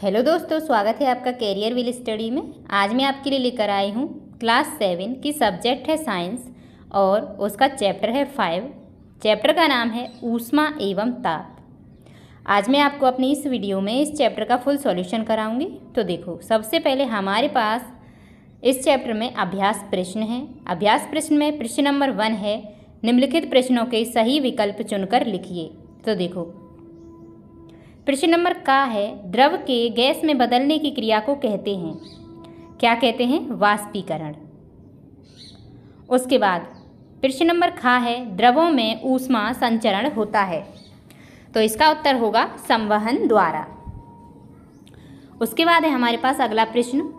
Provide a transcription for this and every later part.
hello दोस्तों स्वागत है आपका कैरियर विल स्टडी में आज मैं आपके लिए लेकर आई हूँ क्लास सेवन की सब्जेक्ट है साइंस और उसका चैप्टर है फाइव चैप्टर का नाम है ऊष्मा एवं ताप आज मैं आपको अपनी इस वीडियो में इस चैप्टर का फुल सॉल्यूशन कराऊंगी तो देखो सबसे पहले हमारे पास इस चैप्टर में अभ्यास प्रश्न है अभ्यास प्रश्न में प्रश्न नंबर वन है निम्नलिखित प्रश्नों के सही विकल्प चुनकर लिखिए तो देखो प्रश्न नंबर का है द्रव के गैस में बदलने की क्रिया को कहते हैं क्या कहते हैं वाष्पीकरण उसके बाद प्रश्न नंबर खा है द्रवों में ऊष्मा संचरण होता है तो इसका उत्तर होगा संवहन द्वारा उसके बाद है हमारे पास अगला प्रश्न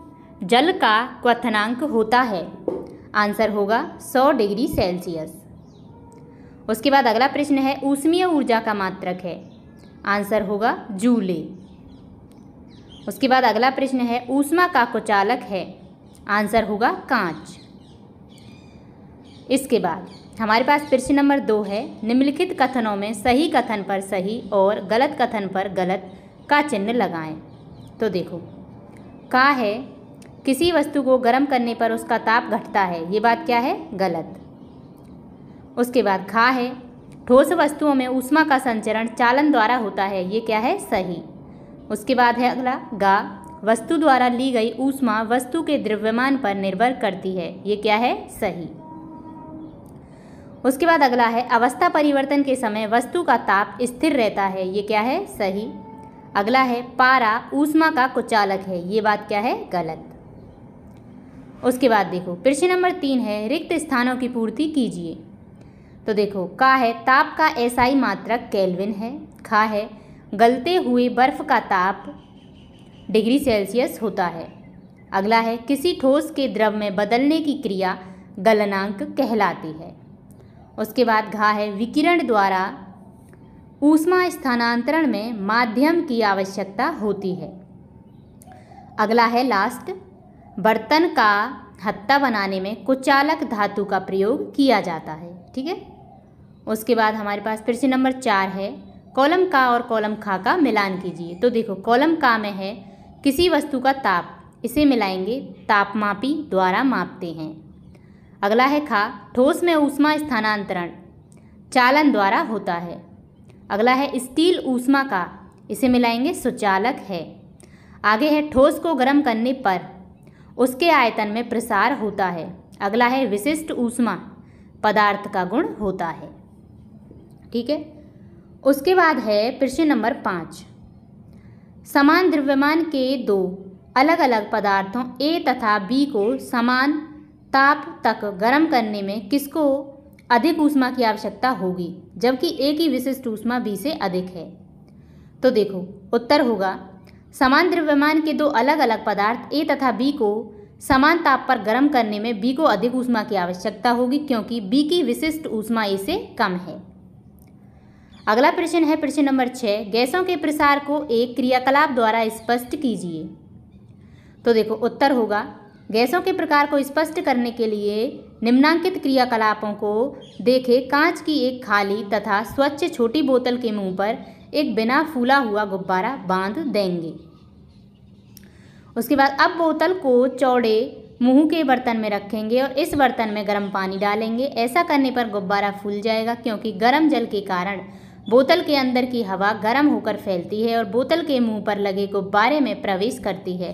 जल का क्वथनांक होता है आंसर होगा 100 डिग्री सेल्सियस उसके बाद अगला प्रश्न है ऊष्मीय ऊर्जा का मात्रक है आंसर होगा जूले उसके बाद अगला प्रश्न है ऊष्मा का कुचालक है आंसर होगा कांच इसके बाद हमारे पास प्रश्न नंबर दो है निम्नलिखित कथनों में सही कथन पर सही और गलत कथन पर गलत का चिन्ह लगाएं तो देखो का है किसी वस्तु को गर्म करने पर उसका ताप घटता है ये बात क्या है गलत उसके बाद खा है ठोस वस्तुओं में ऊष्मा का संचरण चालन द्वारा होता है ये क्या है सही उसके बाद है अगला गा वस्तु द्वारा ली गई ऊष्मा वस्तु के द्रव्यमान पर निर्भर करती है ये क्या है सही उसके बाद अगला है अवस्था परिवर्तन के समय वस्तु का ताप स्थिर रहता है ये क्या है सही अगला है पारा ऊष्मा का कुचालक है ये बात क्या है गलत उसके बाद देखो प्रश्न नंबर तीन है रिक्त स्थानों की पूर्ति कीजिए तो देखो का है ताप का एसआई मात्रक केल्विन है खा है गलते हुए बर्फ़ का ताप डिग्री सेल्सियस होता है अगला है किसी ठोस के द्रव में बदलने की क्रिया गलनांक कहलाती है उसके बाद घा है विकिरण द्वारा ऊष्मा स्थानांतरण में माध्यम की आवश्यकता होती है अगला है लास्ट बर्तन का हत्ता बनाने में कुचालक धातु का प्रयोग किया जाता है ठीक है उसके बाद हमारे पास फिर से नंबर चार है कॉलम का और कॉलम खा का मिलान कीजिए तो देखो कॉलम का में है किसी वस्तु का ताप इसे मिलाएंगे तापमापी द्वारा मापते हैं अगला है खा ठोस में ऊष्मा स्थानांतरण चालन द्वारा होता है अगला है स्टील ऊष्मा का इसे मिलाएंगे सुचालक है आगे है ठोस को गर्म करने पर उसके आयतन में प्रसार होता है अगला है विशिष्ट ऊष्मा पदार्थ का गुण होता है ठीक है उसके बाद है प्रश्न नंबर पाँच समान द्रव्यमान के दो अलग अलग पदार्थों ए तथा बी को समान ताप तक गर्म करने में किसको अधिक ऊष्मा की आवश्यकता होगी जबकि ए की विशिष्ट ऊष्मा बी से अधिक है तो देखो उत्तर होगा समान द्रव्यमान के दो अलग अलग पदार्थ ए तथा बी को समान ताप पर गर्म करने में बी को अधिक ऊष्मा की आवश्यकता होगी क्योंकि बी की विशिष्ट ऊष्मा ए से कम है अगला प्रश्न है प्रश्न नंबर छः गैसों के प्रसार को एक क्रियाकलाप द्वारा स्पष्ट कीजिए तो देखो उत्तर होगा गैसों के प्रकार को स्पष्ट करने के लिए निम्नांकित क्रियाकलापों को देखें कांच की एक खाली तथा स्वच्छ छोटी बोतल के मुंह पर एक बिना फूला हुआ गुब्बारा बांध देंगे उसके बाद अब बोतल को चौड़े मुंह के बर्तन में रखेंगे और इस बर्तन में गर्म पानी डालेंगे ऐसा करने पर गुब्बारा फूल जाएगा क्योंकि गर्म जल के कारण बोतल के अंदर की हवा गर्म होकर फैलती है और बोतल के मुंह पर लगे गुब्बारे में प्रवेश करती है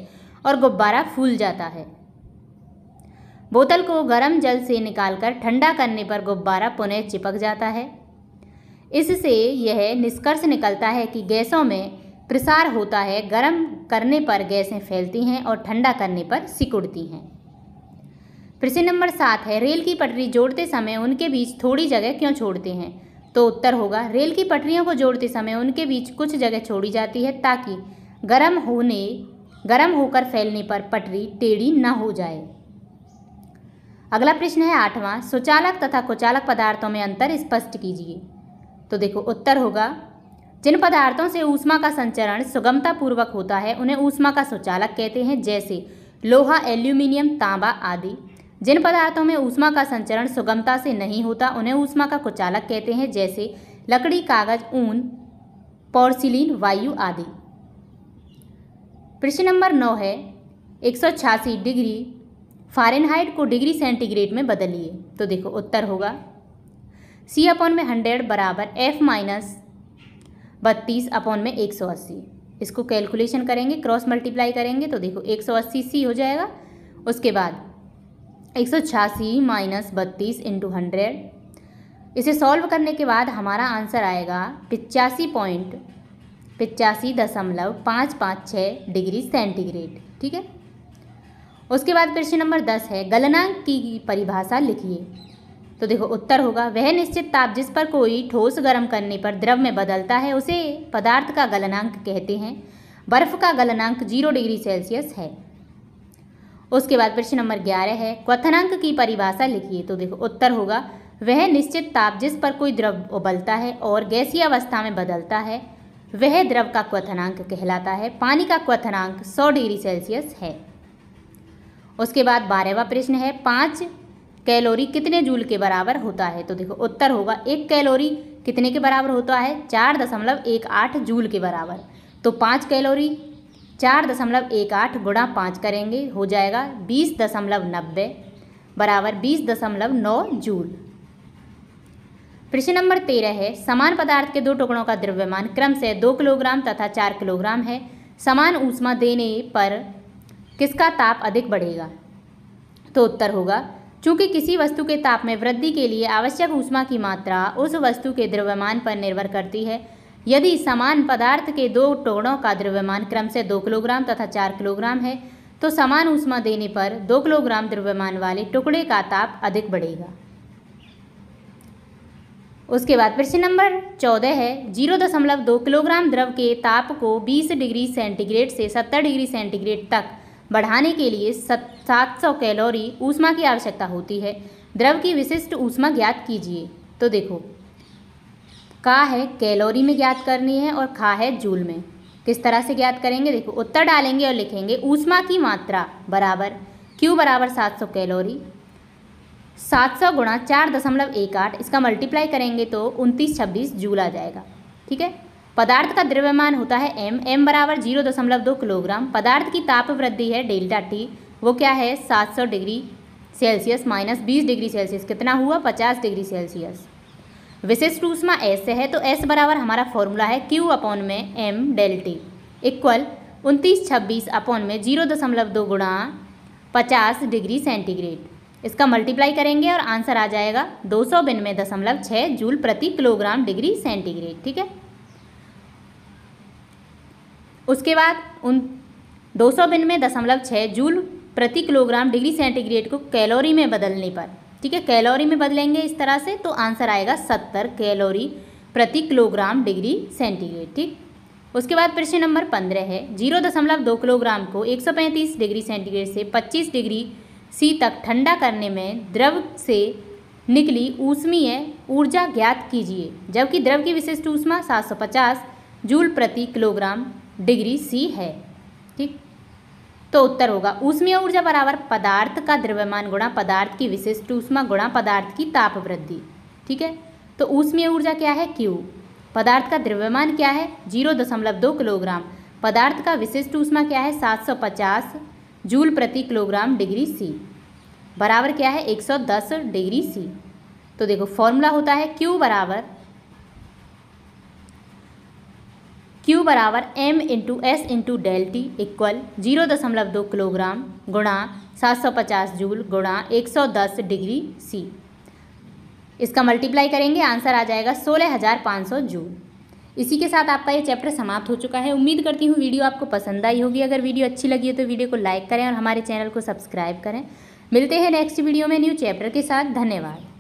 और गुब्बारा फूल जाता है बोतल को गर्म जल से निकालकर ठंडा करने पर गुब्बारा पुनः चिपक जाता है इससे यह निष्कर्ष निकलता है कि गैसों में प्रसार होता है गर्म करने पर गैसें फैलती हैं और ठंडा करने पर सिकुड़ती हैं प्रश्न नंबर सात है रेल की पटरी जोड़ते समय उनके बीच थोड़ी जगह क्यों छोड़ते हैं तो उत्तर होगा रेल की पटरियों को जोड़ते समय उनके बीच कुछ जगह छोड़ी जाती है ताकि गर्म होने गर्म होकर फैलने पर पटरी टेढ़ी न हो जाए अगला प्रश्न है आठवां सुचालक तथा कुचालक पदार्थों में अंतर स्पष्ट कीजिए तो देखो उत्तर होगा जिन पदार्थों से ऊष्मा का संचरण सुगमतापूर्वक होता है उन्हें ऊष्मा का सुचालक कहते हैं जैसे लोहा एल्यूमिनियम तांबा आदि जिन पदार्थों में ऊष्मा का संचरण सुगमता से नहीं होता उन्हें ऊष्मा का कुचालक कहते हैं जैसे लकड़ी कागज ऊन पोर्सिलीन वायु आदि प्रश्न नंबर नौ है एक डिग्री फारेनहाइट को डिग्री सेंटीग्रेड में बदलिए तो देखो उत्तर होगा सी अपॉन में हंड्रेड बराबर एफ माइनस बत्तीस अपॉन में एक सौ अस्सी इसको कैलकुलेशन करेंगे क्रॉस मल्टीप्लाई करेंगे तो देखो एक सौ अस्सी सी हो जाएगा उसके बाद एक सौ छियासी माइनस बत्तीस इंटू हंड्रेड इसे सॉल्व करने के बाद हमारा आंसर आएगा पिचासी पॉइंट पिचासी दशमलव पाँच पाँच छः डिग्री सेंटीग्रेड ठीक है उसके बाद प्रश्न नंबर दस है गलनांक की परिभाषा लिखिए तो देखो उत्तर होगा वह निश्चित ताप जिस पर कोई ठोस गर्म करने पर द्रव में बदलता है उसे पदार्थ का गलनांक कहते हैं बर्फ़ का गलनांक जीरो डिग्री सेल्सियस है उसके बाद प्रश्न नंबर ग्यारह है क्वथनांक की परिभाषा लिखिए तो देखो उत्तर होगा वह निश्चित ताप जिस पर कोई द्रव उबलता है और गैसीय अवस्था में बदलता है वह द्रव का क्वथनांक कहलाता है पानी का क्वथनांक 100 डिग्री सेल्सियस है उसके बाद बारहवा प्रश्न है पाँच कैलोरी कितने जूल के बराबर होता है तो देखो उत्तर होगा एक कैलोरी कितने के बराबर होता है चार दशमलव एक आठ जूल के बराबर तो पाँच कैलोरी चार दशमलव एक आठ गुणा पाँच करेंगे हो जाएगा बीस दशमलव नब्बे बराबर बीस दशमलव नौ जूल प्रश्न नंबर तेरह है समान पदार्थ के दो टुकड़ों का द्रव्यमान क्रम से दो किलोग्राम तथा चार किलोग्राम है समान ऊष्मा देने पर किसका ताप अधिक बढ़ेगा तो उत्तर होगा चूंकि किसी वस्तु के ताप में वृद्धि के लिए आवश्यक ऊष्मा की मात्रा उस वस्तु के द्रव्यमान पर निर्भर करती है यदि समान पदार्थ के दो टोड़ों का द्रव्यमान क्रम से दो किलोग्राम तथा चार किलोग्राम है तो समान ऊष्मा देने पर दो किलोग्राम द्रव्यमान वाले टुकड़े का ताप अधिक बढ़ेगा उसके बाद प्रश्न नंबर चौदह है जीरो दशमलव दो किलोग्राम द्रव के ताप को बीस डिग्री सेंटीग्रेड से सत्तर डिग्री सेंटीग्रेड तक बढ़ाने के लिए सात सौ कैलोरी ऊष्मा की आवश्यकता होती है द्रव की विशिष्ट ऊष्मा ज्ञात कीजिए तो देखो का है कैलोरी में ज्ञात करनी है और खा है जूल में किस तरह से ज्ञात करेंगे देखो उत्तर डालेंगे और लिखेंगे ऊष्मा की मात्रा बराबर क्यू बराबर सात सौ कैलोरी सात सौ गुणा चार दशमलव एक आठ इसका मल्टीप्लाई करेंगे तो उनतीस छब्बीस जूल आ जाएगा ठीक है पदार्थ का द्रव्यमान होता है एम एम बराबर जीरो दशमलव दो किलोग्राम पदार्थ की ताप वृद्धि है डेल्टा टी वो क्या है सात सौ डिग्री सेल्सियस माइनस बीस डिग्री सेल्सियस कितना हुआ पचास डिग्री सेल्सियस विशिष्ट ऊष्मा एस से है तो एस बराबर हमारा फॉर्मूला है क्यू अपॉन में एम डेल्टी इक्वल उनतीस छब्बीस अपॉन में जीरो दशमलव दो गुणा पचास डिग्री सेंटीग्रेड इसका मल्टीप्लाई करेंगे और आंसर आ जाएगा दो सौ बिनवे दशमलव छः जूल प्रति किलोग्राम डिग्री सेंटीग्रेड ठीक है उसके बाद उन दो सौ बिनवे दशमलव छः जूल प्रति किलोग्राम डिग्री सेंटीग्रेड को कैलोरी में बदलने पर ठीक है कैलोरी में बदलेंगे इस तरह से तो आंसर आएगा सत्तर कैलोरी प्रति किलोग्राम डिग्री सेंटीग्रेड ठीक उसके बाद प्रश्न नंबर पंद्रह है जीरो दशमलव दो किलोग्राम को एक सौ पैंतीस डिग्री सेंटीग्रेड से पच्चीस डिग्री सी तक ठंडा करने में द्रव से निकली ऊष्मीय ऊर्जा ज्ञात कीजिए जबकि द्रव की विशिष्ट ऊष्मा सात सौ पचास जूल प्रति किलोग्राम डिग्री सी है ठीक तो उत्तर होगा ऊष्मीय ऊर्जा बराबर पदार्थ का द्रव्यमान गुणा पदार्थ की विशिष्ट ऊष्मा गुणा पदार्थ की ताप वृद्धि ठीक है तो ऊष्मीय ऊर्जा क्या है क्यू पदार्थ का द्रव्यमान क्या है जीरो दशमलव दो किलोग्राम पदार्थ का विशिष्ट ऊष्मा क्या है सात सौ पचास जूल प्रति किलोग्राम डिग्री सी बराबर क्या है एक सौ दस डिग्री सी तो देखो फॉर्मूला होता है क्यू बराबर Q बराबर m into S into delta T equal zero दशमलव दो किलोग्राम गुणा सात सौ पचास जूल गुणा एक सौ दस डिग्री सी इसका मल्टीप्लाई करेंगे आंसर आ जाएगा सोलह हज़ार पाँच सौ जूल इसी के साथ आपका ये चैप्टर समाप्त हो चुका है उम्मीद करती हूँ वीडियो आपको पसंद आई होगी अगर वीडियो अच्छी लगी है तो वीडियो को लाइक करें और हमारे चैनल को सब्सक्राइब करें मिलते हैं नेक्स्ट वीडियो में न्यू चैप्टर के साथ धन्यवाद